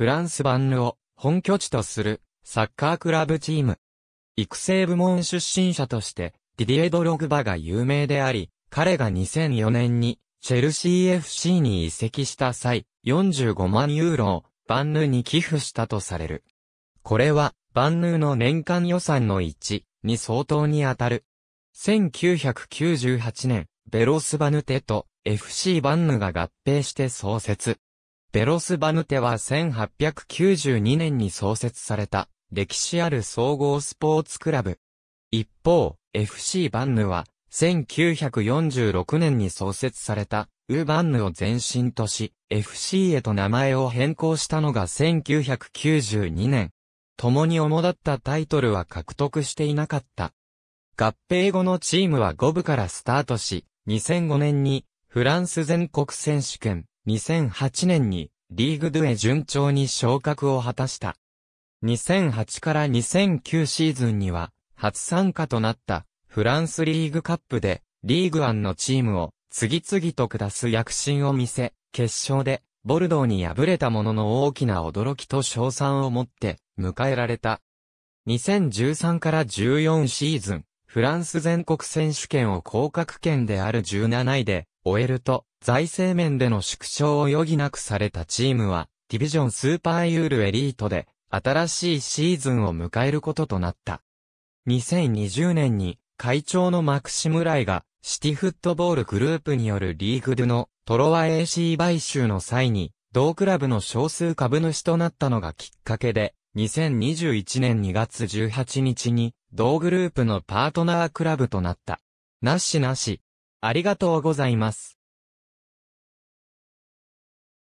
フランス版を本拠地とするサッカークラブチーム。育成部門出身者として、ディディエ・ドログバが有名であり、彼が2004年にチェルシー FC に移籍した際、45万ユーロをバンヌに寄付したとされる。これは、バンヌの年間予算の1に相当に当たる。1998年、ベロスバヌテと FC バンヌが合併して創設。ベロスバヌテは1892年に創設された歴史ある総合スポーツクラブ。一方、FC バンヌは1946年に創設されたウ・バンヌを前身とし FC へと名前を変更したのが1992年。共に主だったタイトルは獲得していなかった。合併後のチームは5部からスタートし、2005年にフランス全国選手権、2008年にリーグドゥへ順調に昇格を果たした。2008から2009シーズンには初参加となったフランスリーグカップでリーグアンのチームを次々と下す躍進を見せ、決勝でボルドーに敗れたものの大きな驚きと賞賛を持って迎えられた。2013から14シーズン、フランス全国選手権を降格圏である17位で終えると、財政面での縮小を余儀なくされたチームは、ディビジョンスーパーユールエリートで、新しいシーズンを迎えることとなった。2020年に、会長のマクシムライが、シティフットボールグループによるリーグドゥのトロワ AC 買収の際に、同クラブの少数株主となったのがきっかけで、2021年2月18日に、同グループのパートナークラブとなった。なしなし。ありがとうございます。